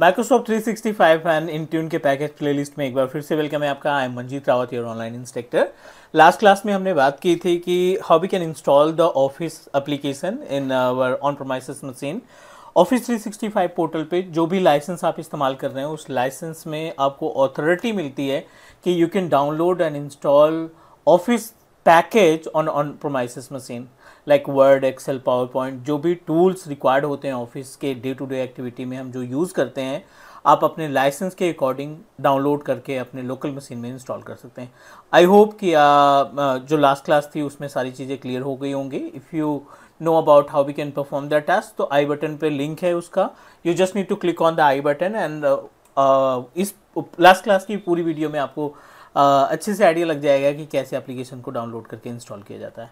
Microsoft 365 and Intune के package playlist में एक बार फिर से वेलकम है आपका I am Manjeet Rawat your online instructor last class में हमने बात की थी कि how we can install the office application in our on premises machine office 365 portal पे जो भी लाइसेंस आप इस्तेमाल कर रहे हैं उस लाइसेंस में आपको ऑथोरिटी मिलती है कि you can download and install office package on on premises machine like Word Excel PowerPoint जो भी टूल्स रिक्वायर्ड होते हैं ऑफिस के डे टू डे एक्टिविटी में हम जो यूज़ करते हैं आप अपने लाइसेंस के अकॉर्डिंग डाउनलोड करके अपने लोकल मशीन में इंस्टॉल कर सकते हैं आई होप कि आ, जो लास्ट क्लास थी उसमें सारी चीज़ें क्लियर हो गई होंगी if you know about how we can perform that task तो आई बटन पे लिंक है उसका you just need to click on the I button and इस लास्ट क्लास की पूरी वीडियो में आपको अच्छे से आइडिया लग जाएगा कि कैसे एप्लीकेशन को डाउनलोड करके इंस्टॉल किया जाता है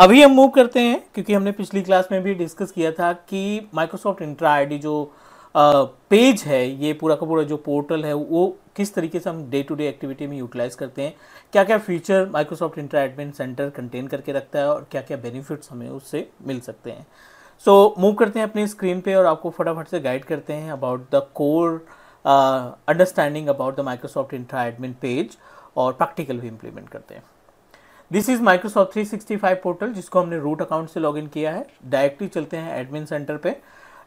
अभी हम मूव करते हैं क्योंकि हमने पिछली क्लास में भी डिस्कस किया था कि माइक्रोसॉफ्ट इंट्रा आई जो पेज है ये पूरा का पूरा जो पोर्टल है वो किस तरीके से हम डे टू डे एक्टिविटी में यूटिलाइज़ करते हैं क्या क्या feature Microsoft Entra admin centre contain करके रखता है और क्या क्या बेनिफिट्स हमें उससे मिल सकते हैं सो so, मूव करते हैं अपनी स्क्रीन पे और आपको फटाफट से गाइड करते हैं about the core understanding about the Microsoft Entra admin page और प्रैक्टिकल भी इम्प्लीमेंट करते हैं दिस इज माइक्रोसॉफ्ट 365 पोर्टल जिसको हमने रूट अकाउंट से लॉगिन किया है डायरेक्टली चलते हैं एडमिन सेंटर पे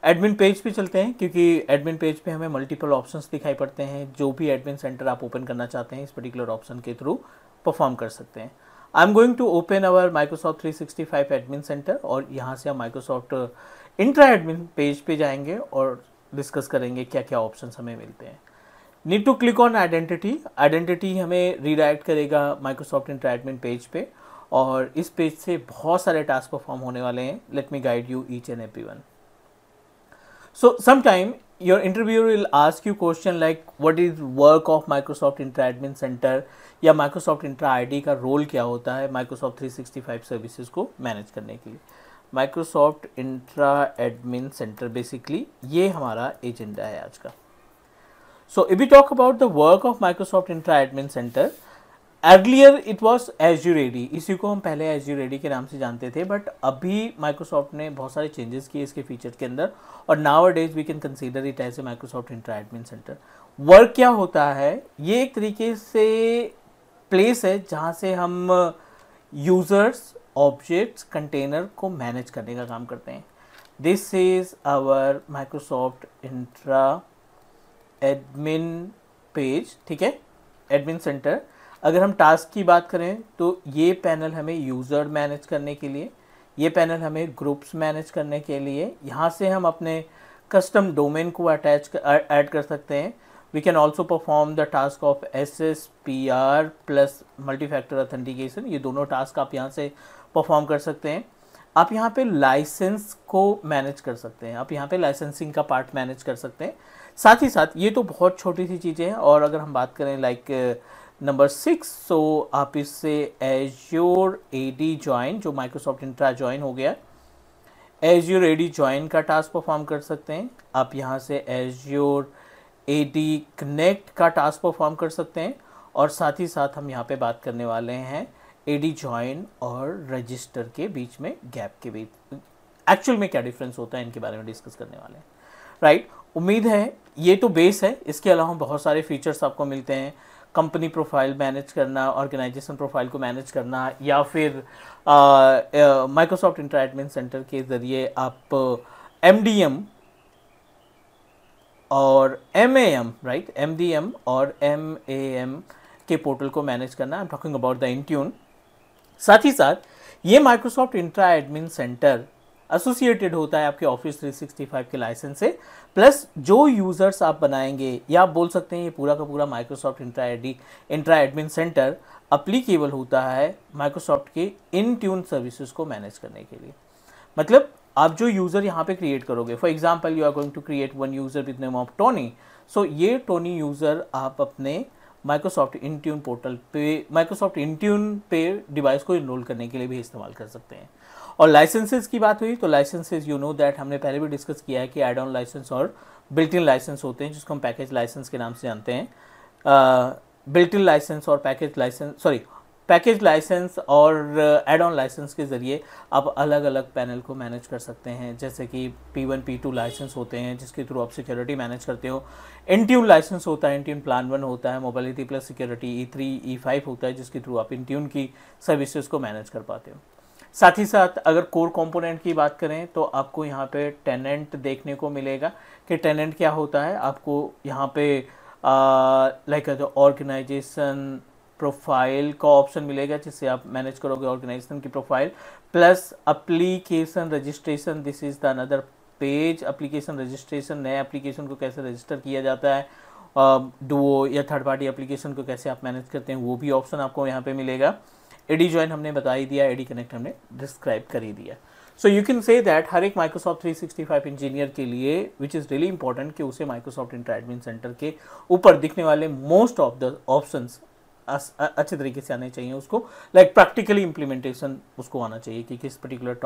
एडमिन पेज पे चलते हैं क्योंकि एडमिन पेज पे हमें मल्टीपल ऑप्शंस दिखाई पड़ते हैं जो भी एडमिन सेंटर आप ओपन करना चाहते हैं इस पर्टिकुलर ऑप्शन के थ्रू परफॉर्म कर सकते हैं I am going to open our Microsoft 365 admin centre और यहाँ से हम माइक्रोसॉफ्ट इंट्रा एडमिन पेज पे जाएंगे और डिस्कस करेंगे क्या क्या ऑप्शन हमें मिलते हैं need to click on identity identity हमें रीडायरेक्ट करेगा माइक्रोसॉफ्ट इंटरटमेंट पेज पे और इस पेज से बहुत सारे टास्क परफॉर्म होने वाले हैं let me guide you each and every one so समाइम your interview will ask you question like what is work of Microsoft intra centre Center या Microsoft आई डी का रोल क्या होता है सिक्सटी 365 सर्विसेज को मैनेज करने के लिए Microsoft Entra admin centre basically ये हमारा एजेंडा है आज का So if we talk about the work of Microsoft Intra Admin Center, earlier it was Azure AD इसी को हम पहले एजूर एडी के नाम से जानते थे बट अभी माइक्रोसॉफ्ट ने बहुत सारे चेंजेस किए इसके फीचर के अंदर और nowadays we can consider it as a Microsoft Entra admin centre work क्या होता है ये एक तरीके से प्लेस है जहाँ से हम यूज़र्स ऑब्जेक्ट्स कंटेनर को मैनेज करने का काम करते हैं this is our Microsoft Entra admin page ठीक है एडमिन सेंटर अगर हम टास्क की बात करें तो ये पैनल हमें यूज़र मैनेज करने के लिए ये पैनल हमें ग्रुप्स मैनेज करने के लिए यहाँ से हम अपने कस्टम डोमेन को अटैच ऐड कर सकते हैं we can perform the task of S S P R plus multi factor authentication ये दोनों टास्क आप यहाँ से परफॉर्म कर सकते हैं आप यहाँ पे लाइसेंस को मैनेज कर सकते हैं आप यहाँ पे लाइसेंसिंग का पार्ट मैनेज कर सकते हैं साथ ही साथ ये तो बहुत छोटी सी चीज़ें हैं और अगर हम बात करें लाइक नंबर सिक्स सो आप इससे योर ए डी ज्वाइन जो माइक्रोसॉफ्ट इंट्रा ज्वाइन हो गया योर ए डी ज्वाइन का टास्क परफॉर्म कर सकते हैं आप यहाँ से योर ए डी कनेक्ट का टास्क परफॉर्म कर सकते हैं और साथ ही साथ हम यहाँ पे बात करने वाले हैं ए डी ज्वाइन और रजिस्टर के बीच में गैप के बीच एक्चुअल में क्या डिफरेंस होता है इनके बारे में डिस्कस करने वाले हैं राइट right? उम्मीद है ये तो बेस है इसके अलावा बहुत सारे फीचर्स आपको मिलते हैं कंपनी प्रोफाइल मैनेज करना ऑर्गेनाइजेशन प्रोफाइल को मैनेज करना या फिर माइक्रोसॉफ्ट इंटरटमेंट सेंटर के ज़रिए आप एम और M A M right M D M और एम ए एम के पोर्टल को मैनेज करना I am talking about the Intune साथ ही साथ ये Microsoft Entra admin centre associated होता है आपके ऑफिस 365 के लाइसेंस से प्लस जो यूज़र्स आप बनाएंगे या आप बोल सकते हैं ये पूरा का पूरा Microsoft Entra I Entra admin centre applicable होता है माइक्रोसॉफ्ट के इन ट्यून सर्विसेज को मैनेज करने के लिए मतलब आप जो यूज़र यहाँ पे क्रिएट करोगे for example you are going to create one user with name of Tony so ये टोनी यूज़र आप अपने माइक्रोसॉफ्ट इंट्यून पोर्टल पे माइक्रोसॉफ्ट इंट्यून पे डिवाइस को इनरोल करने के लिए भी इस्तेमाल कर सकते हैं और लाइसेंसेज की बात हुई तो लाइसेंसेज यू नो दैट हमने पहले भी डिस्कस किया है कि एड ऑन लाइसेंस और बिल्ट इन लाइसेंस होते हैं जिसको हम पैकेज लाइसेंस के नाम से जानते हैं बिल्ट इन लाइसेंस और package licence sorry package licence और एड ऑन लाइसेंस के ज़रिए आप अलग अलग पैनल को मैनेज कर सकते हैं जैसे कि P one P two licence होते हैं जिसके थ्रू आप सिक्योरिटी मैनेज करते हो इन ट्यून लाइसेंस होता है इन ट्यून प्लान वन होता है mobile plus security E three E five होता है जिसके थ्रू आप इन ट्यून की सर्विसेज को मैनेज कर पाते हो साथ ही साथ अगर कोर कंपोनेंट की बात करें तो आपको यहाँ पे टेनेंट देखने को मिलेगा कि टेनेंट क्या होता है आपको यहाँ पे लाइक जो ऑर्गेनाइजेशन प्रोफाइल का ऑप्शन मिलेगा जिससे आप मैनेज करोगे ऑर्गेनाइजेशन की profile plus application registration this is the another page application registration नए अप्लीकेशन को कैसे रजिस्टर किया जाता है डुओ uh, या थर्ड पार्टी अप्लीकेशन को कैसे आप मैनेज करते हैं वो भी ऑप्शन आपको यहाँ पे मिलेगा एडी ज्वाइन हमने बता ही दिया एडी कनेक्ट हमने डिस्क्राइब कर ही दिया so you can say that हर एक माइक्रोसॉफ्ट 365 इंजीनियर के लिए विच इज़ रियली इंपॉर्टेंट कि उसे माइक्रोसॉफ्ट इंटर एडमिन सेंटर के ऊपर दिखने वाले मोस्ट ऑफ द ऑप्शन अच्छे तरीके से आने चाहिए उसको लाइक प्रैक्टिकली इंप्लीमेंटेशन उसको आना चाहिए कि किस पर्टिकुलर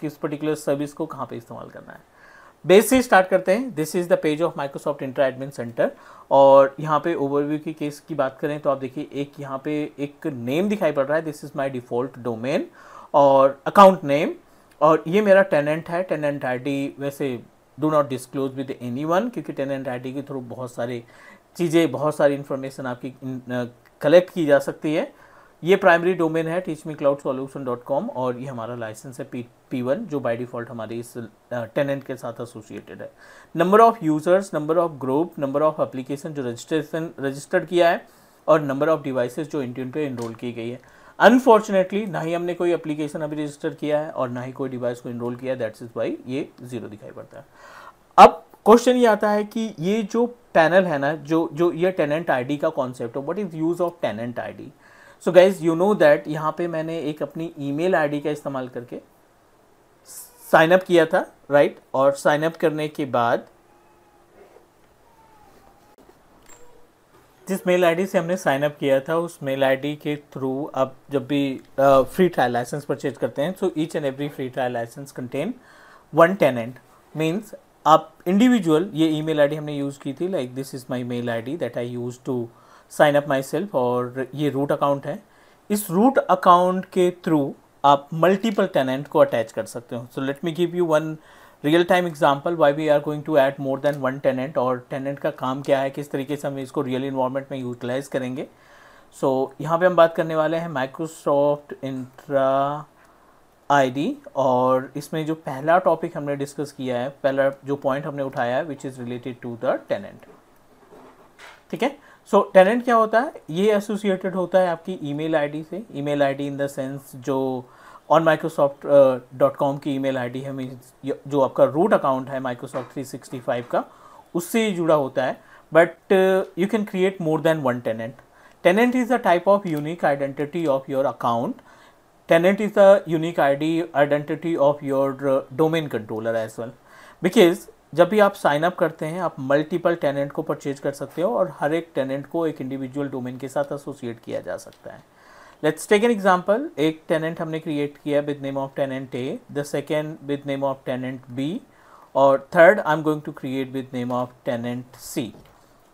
किस पर्टिकुलर सर्विस को कहाँ पे इस्तेमाल करना है बेस से स्टार्ट करते हैं this is the page of Microsoft Entra admin centre और यहाँ पे ओवरव्यू की केस की बात करें तो आप देखिए एक यहाँ पे एक नेम दिखाई पड़ रहा है this is my default domain और अकाउंट नेम और ये मेरा टेनेंट है टेनेंट आईडी वैसे do not disclose with anyone क्योंकि टेनेंट आईडी के थ्रू बहुत सारे चीज़ें बहुत सारी इन्फॉर्मेशन आपकी कलेक्ट की जा सकती है ये प्राइमरी डोमेन है teach me cloud solution dot com और ये हमारा लाइसेंस है पी पी वन जो बाई डिफ़ॉल्ट हमारे इस टेनेंट के साथ एसोसिएटेड है number of users number of group number of application जो रजिस्ट्रेशन रजिस्टर्ड किया है और नंबर ऑफ़ डिवाइसेज जो इंट्यून पे इनरोल की गई है अनफॉर्चुनेटली ना ही हमने कोई एप्लीकेशन अभी रजिस्टर किया है और ना ही कोई डिवाइस को इनरोल किया है दैट्स इज वाई ये जीरो दिखाई पड़ता है अब क्वेश्चन ये आता है कि ये जो पैनल है ना जो जो ये टेनेंट आईडी का कॉन्सेप्ट है what is use of tenant ID so guys you know that यहाँ पे मैंने एक अपनी ईमेल आईडी का इस्तेमाल करके साइन अप किया था राइट right? और साइन अप करने के बाद जिस मेल आईडी से हमने साइन अप किया था उस मेल आईडी के थ्रू आप जब भी फ्री ट्रायल लाइसेंस परचेज करते हैं so each and every free trial licence contain one tenant means आप इंडिविजुअल ये ईमेल आईडी हमने यूज़ की थी like this is my mail ID that I use to sign up myself और ये root account है इस root account के थ्रू आप मल्टीपल टेनेंट को अटैच कर सकते हो so let me give you one real time example why we are going to add more than one tenant और टेनेंट का काम क्या है किस तरीके से हम इसको रियल इन्वायरमेंट में यूटिलाइज करेंगे सो so, यहाँ पे हम बात करने वाले हैं माइक्रोसॉफ्ट इंट्रा आईडी और इसमें जो पहला टॉपिक हमने डिस्कस किया है पहला जो पॉइंट हमने उठाया है which is related to the tenant ठीक है सो टेनेंट क्या होता है ये एसोसिएटेड होता है आपकी ईमेल आईडी से email ID in the sense जो ऑन माइक्रोसॉफ्ट डॉट कॉम की ई ईमेल आईडी है मीन जो आपका रूट अकाउंट है माइक्रोसॉफ्ट थ्री सिक्सटी फाइव का उससे ही जुड़ा होता है but you can create more than one tenant tenant is a type of unique identity of your account tenant is a unique I D identity of your domain controller as well because जब भी आप sign up करते हैं आप multiple tenant को purchase कर सकते हो और हर एक टेनेंट को एक इंडिविजुअल डोमेन के साथ एसोसिएट किया जा सकता है लेट्स टेक एन एग्जाम्पल एक टेनेंट हमने क्रिएट किया with name of tenant A the second with name of tenant B और third I am going to create with name of tenant C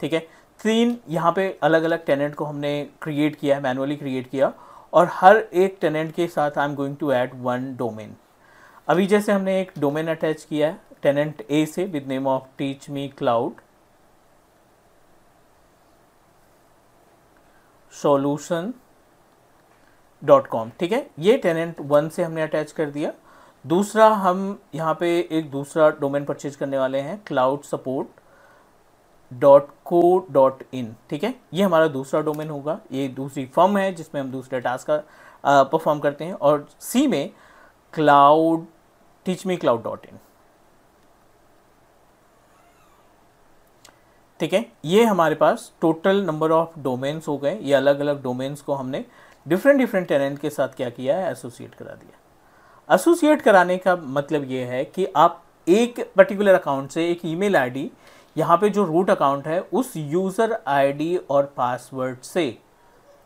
ठीक है तीन यहाँ पे अलग अलग टेनेंट को हमने क्रिएट किया है मैनुअली क्रिएट किया और हर एक टेनेंट के साथ I am going to add one domain अभी जैसे हमने एक डोमेन अटैच किया है tenant A से with name of teach me cloud solution dot com ठीक है ये टेनेंट वन से हमने अटैच कर दिया दूसरा हम यहाँ पे एक दूसरा डोमेन परचेज करने वाले हैं cloud support dot co dot in ठीक है ये हमारा दूसरा डोमेन होगा ये दूसरी फर्म है जिसमें हम दूसरे टास्क का परफॉर्म करते हैं और सी में cloud teach me cloud dot in ठीक है ये हमारे पास टोटल नंबर ऑफ डोमेन्स हो गए ये अलग अलग डोमेन्स को हमने डिफरेंट डिफरेंट टेनेंट के साथ क्या किया है एसोसिएट करा दिया एसोसिएट कराने का मतलब ये है कि आप एक पर्टिकुलर अकाउंट से एक ईमेल आईडी यहाँ पे जो रूट अकाउंट है उस यूज़र आईडी और पासवर्ड से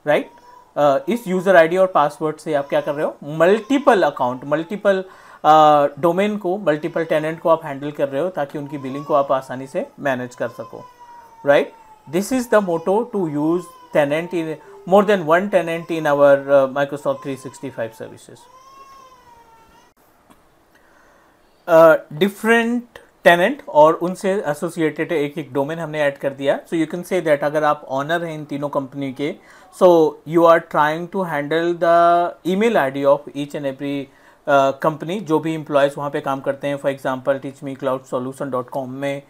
राइट right? इस यूज़र आईडी और पासवर्ड से आप क्या कर रहे हो मल्टीपल अकाउंट मल्टीपल डोमेन को मल्टीपल टेनेंट को आप हैंडल कर रहे हो ताकि उनकी बिलिंग को आप आसानी से मैनेज कर सको right? This is the motto to use tenant in more than one tenant in our uh, Microsoft 365 services. Uh, different tenant और उनसे associated एक एक domain हमने add कर दिया so you can say that अगर आप owner हैं इन तीनों company के so you are trying to handle the email ID of each and every company uh, जो भी एम्प्लॉयज़ वहाँ पे काम करते हैं for example teach me cloud solution dot com में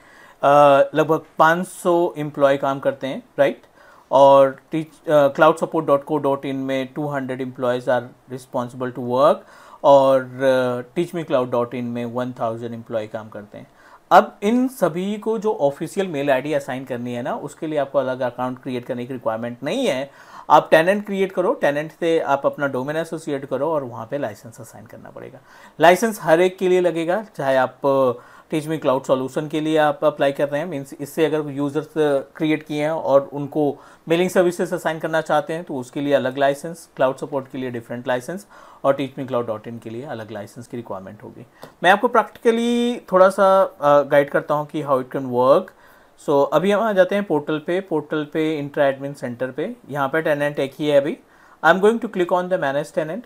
लगभग 500 सौ एम्प्लॉय काम करते हैं राइट right? और teach cloud support dot co dot in में two hundred employees are responsible to work और teach me cloud dot in में वन थाउजेंड एम्प्लॉय काम करते हैं अब इन सभी को जो ऑफिशियल मेल आईडी असाइन करनी है ना उसके लिए आपको अलग अकाउंट क्रिएट करने की रिक्वायरमेंट नहीं है आप टेनेंट क्रिएट करो टेनेंट से आप अपना डोमेन एसोसिएट करो और वहाँ पे लाइसेंस असाइन करना पड़ेगा लाइसेंस हर एक के लिए लगेगा चाहे आप टीच मी क्लाउड सॉल्यूशन के लिए आप अप्लाई कर रहे हैं मीन्स इससे अगर यूज़र्स क्रिएट uh, किए हैं और उनको मेलिंग सर्विसेज असाइन करना चाहते हैं तो उसके लिए अलग लाइसेंस क्लाउड सपोर्ट के लिए डिफरेंट लाइसेंस और teach me cloud dot in के लिए अलग लाइसेंस की रिक्वायरमेंट होगी मैं आपको प्रैक्टिकली थोड़ा सा गाइड uh, करता हूँ कि how it can work so अभी हम आ जाते हैं पोर्टल पे पोर्टल पे इंट्रा एडमिन सेंटर पे यहाँ पर टेनेंट एक ही है अभी I am going to click on the manage tenant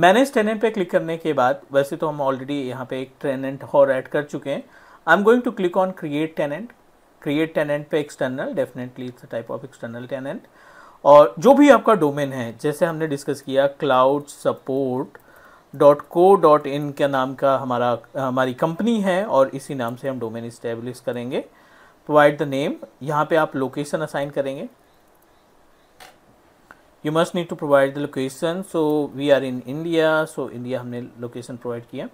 manage tenant पे क्लिक करने के बाद वैसे तो हम ऑलरेडी यहाँ पे एक टेनेंट और ऐड कर चुके हैं I am going to click on create tenant create tenant पे external definitely it's type of external tenant और जो भी आपका डोमेन है जैसे हमने डिस्कस किया cloud support dot co dot in के नाम का हमारा हमारी कंपनी है और इसी नाम से हम डोमेन इस्टेब्लिश करेंगे प्रोवाइड द नेम यहाँ पे आप लोकेशन असाइन करेंगे you must need to provide the location so we are in India so India हमने लोकेशन प्रोवाइड किया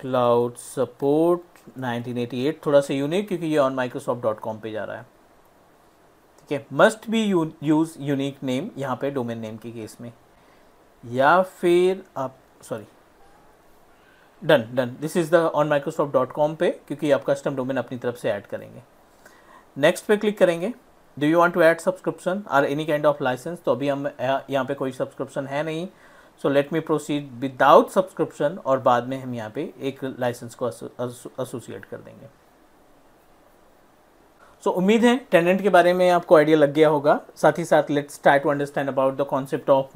क्लाउड सपोर्ट 1988 थोड़ा सा यूनिक क्योंकि ये ऑन माइक्रोसॉफ्ट डॉट कॉम पर जा रहा है ठीक है must be use unique name यहाँ पे डोमेन नेम के केस में या फिर आप sorry done done this is the on Microsoft dot com पे क्योंकि आप कस्टम डोमेन अपनी तरफ से ऐड करेंगे नेक्स्ट पे क्लिक करेंगे do you want to add subscription or any kind of licence तो अभी हम यहाँ पे कोई सब्सक्रिप्शन है नहीं so let me proceed without subscription और बाद में हम यहाँ पे एक लाइसेंस को एसोसिएट कर देंगे सो so, उम्मीद है टेनेंट के बारे में आपको आइडिया लग गया होगा साथ ही साथ let's try to understand about the concept of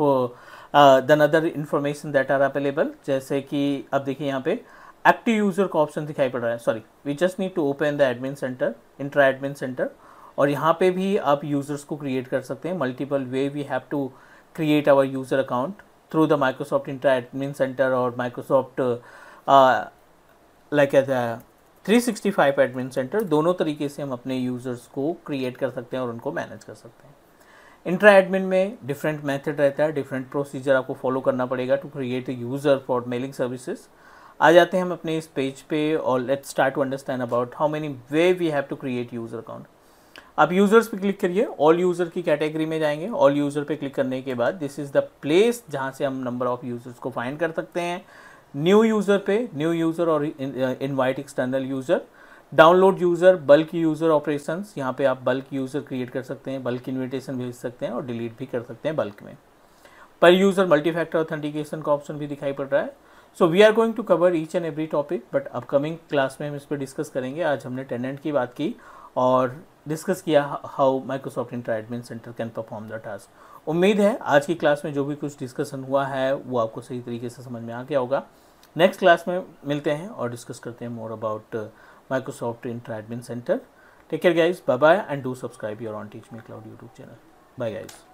the other information that are available जैसे कि अब देखिए यहाँ पे uh, एक्टिव यूज़र का ऑप्शन दिखाई पड़ रहा है sorry we just need to open the admin center Entra admin centre और यहाँ पे भी आप यूज़र्स को क्रिएट कर सकते हैं multiple way we have to create our user account through the Microsoft Entra admin centre और Microsoft like as three sixty five admin center दोनों तरीके से हम अपने यूज़र्स को क्रिएट कर सकते हैं और उनको मैनेज कर सकते हैं इंट्रा एडमिन में डिफरेंट मेथड रहता है डिफरेंट प्रोसीजर आपको फॉलो करना पड़ेगा to create user for mailing services आ जाते हैं हम अपने इस पेज पे और let's start to understand about how many way we have to create user account आप यूज़र्स पे क्लिक करिए ऑल यूज़र की कैटेगरी में जाएंगे ऑल यूज़र पे क्लिक करने के बाद दिस इज़ द प्लेस जहाँ से हम नंबर ऑफ़ यूज़र्स को फाइंड कर सकते हैं न्यू यूज़र पे न्यू यूज़र और invite external user download user bulk user operation यहाँ पे आप बल्क यूज़र क्रिएट कर सकते हैं बल्क इन्विटेशन भेज सकते हैं और डिलीट भी कर सकते हैं बल्क में per user multi factor authentication का ऑप्शन भी दिखाई पड़ रहा है so we are going to cover each and every topic but upcoming class में हम इस पर डिस्कस करेंगे आज हमने टेनेंट की बात की और डिस्कस किया how Microsoft Entra admin center can perform the task उम्मीद है आज की क्लास में जो भी कुछ डिस्कशन हुआ है वो आपको सही तरीके से समझ में आ गया होगा नेक्स्ट क्लास में मिलते हैं और डिस्कस करते हैं more about Microsoft Entra admin center take care guys bye bye and do subscribe your on teach me cloud YouTube channel bye guys